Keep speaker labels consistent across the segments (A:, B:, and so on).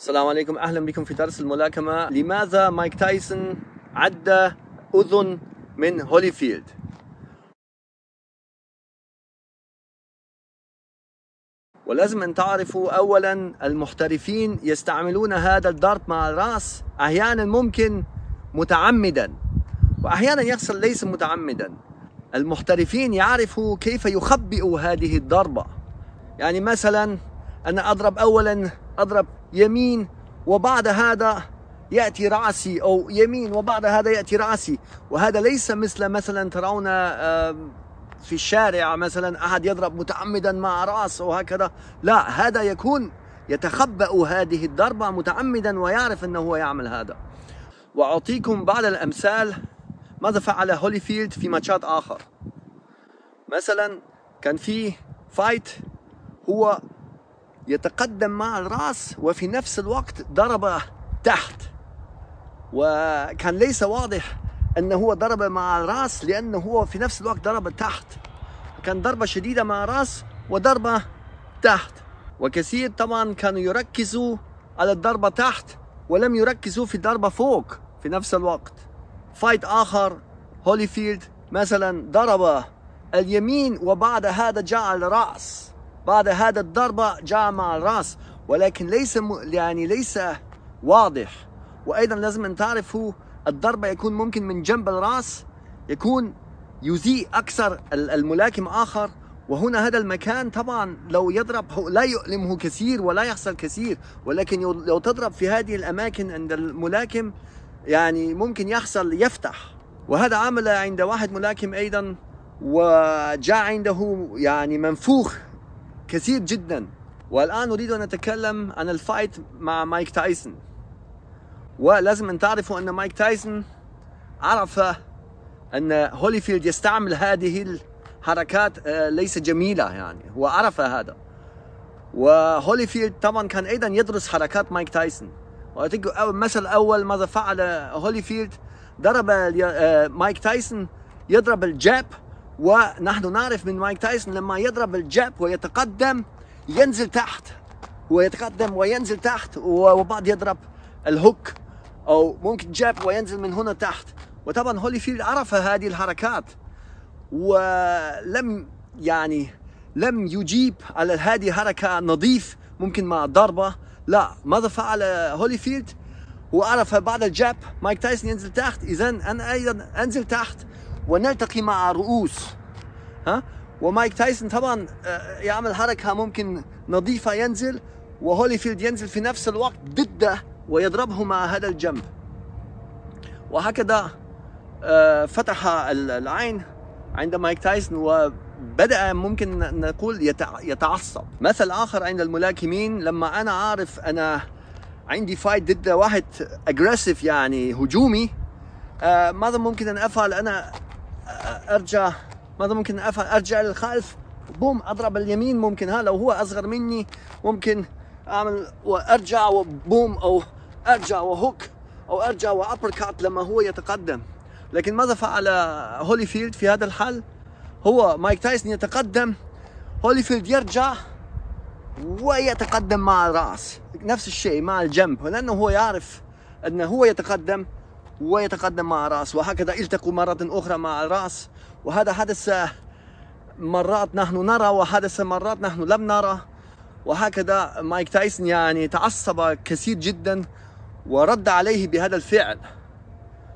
A: السلام عليكم اهلا بكم في درس الملاكمه لماذا مايك تايسون عدى اذن من هوليفيلد ولازم ان تعرفوا اولا المحترفين يستعملون هذا الضرب مع الراس احيانا ممكن متعمدا واحيانا يحصل ليس متعمدا المحترفين يعرفوا كيف يخبئوا هذه الضربه يعني مثلا انا اضرب اولا أضرب يمين وبعد هذا يأتي رأسي أو يمين وبعد هذا يأتي رأسي وهذا ليس مثل مثلا ترون آه، في الشارع مثلا أحد يضرب متعمدا مع رأس وهكذا لا هذا يكون يتخبأ هذه الضربة متعمدا ويعرف أنه هو يعمل هذا وأعطيكم بعض الأمثال ماذا فعل هوليفيلد في ماتشات آخر مثلا كان في فايت هو يتقدم مع الرأس وفي نفس الوقت ضرب تحت وكان ليس واضح أنه هو ضرب مع الرأس لأنه هو في نفس الوقت ضرب تحت كان ضربة شديدة مع الرأس وضربة تحت وكثير طبعا كانوا يركزوا على الضربة تحت ولم يركزوا في الضربة فوق في نفس الوقت فايت آخر هوليفيلد مثلا ضرب اليمين وبعد هذا جاء الرأس بعد هذا الضربة جاء مع الرأس ولكن ليس م... يعني ليس واضح وأيضا لازم أن تعرفوا الضربة يكون ممكن من جنب الرأس يكون يزيء أكثر الملاكم آخر وهنا هذا المكان طبعا لو يضرب لا يؤلمه كثير ولا يحصل كثير ولكن لو تضرب في هذه الأماكن عند الملاكم يعني ممكن يحصل يفتح وهذا عمل عند واحد ملاكم أيضا وجاء عنده يعني منفوخ كثير جدا والآن أريد أن أتكلم عن الفايت مع مايك تايسون ولازم أن تعرفوا أن مايك تايسون عرف أن هوليفيلد يستعمل هذه الحركات آه، ليس جميلة يعني هو عرف هذا وهوليفيلد طبعا كان أيضا يدرس حركات مايك تايسون المثل الأول ماذا فعل هوليفيلد ضرب آه، مايك تايسون يضرب الجاب ونحن نعرف من مايك تايسون لما يضرب الجاب ويتقدم ينزل تحت ويتقدم وينزل تحت وبعد يضرب الهوك او ممكن جاب وينزل من هنا تحت وطبعا هولي فيلد عرف هذه الحركات ولم يعني لم يجيب على هذه حركة نظيف ممكن مع ضربة لا ماذا فعل هولي فيلد وعرف بعد الجاب مايك تايسون ينزل تحت اذا انا ايضا انزل تحت ونلتقي مع رؤوس ها ومايك تايسون طبعا آه، يعمل حركه ممكن نظيفه ينزل وهوليفيلد ينزل في نفس الوقت ضده ويضربه مع هذا الجنب وهكذا آه، فتح العين عند مايك تايسون وبدأ ممكن نقول يتعصب مثل آخر عند الملاكمين لما أنا عارف أنا عندي فايت ضد واحد اجريسيف يعني هجومي آه، ماذا ممكن أن أفعل أنا ارجع ماذا ممكن افعل ارجع للخلف بوم اضرب اليمين ممكن ها لو هو اصغر مني ممكن اعمل وارجع وبوم او ارجع وهوك او ارجع وابر كات لما هو يتقدم لكن ماذا فعل هوليفيلد في هذا الحل هو مايك تايسون يتقدم هوليفيلد يرجع ويتقدم مع الراس نفس الشيء مع الجنب لانه هو يعرف انه هو يتقدم ويتقدم مع الرأس وهكذا التقوا مرة أخرى مع الرأس وهذا حدث مرات نحن نرى وحدث مرات نحن لم نرى وهكذا مايك تايسون يعني تعصب كثير جدا ورد عليه بهذا الفعل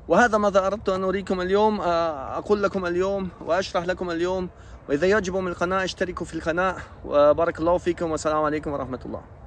A: وهذا ماذا أردت أن أريكم اليوم آه، أقول لكم اليوم وأشرح لكم اليوم وإذا يعجبكم القناة اشتركوا في القناة وبارك الله فيكم والسلام عليكم ورحمة الله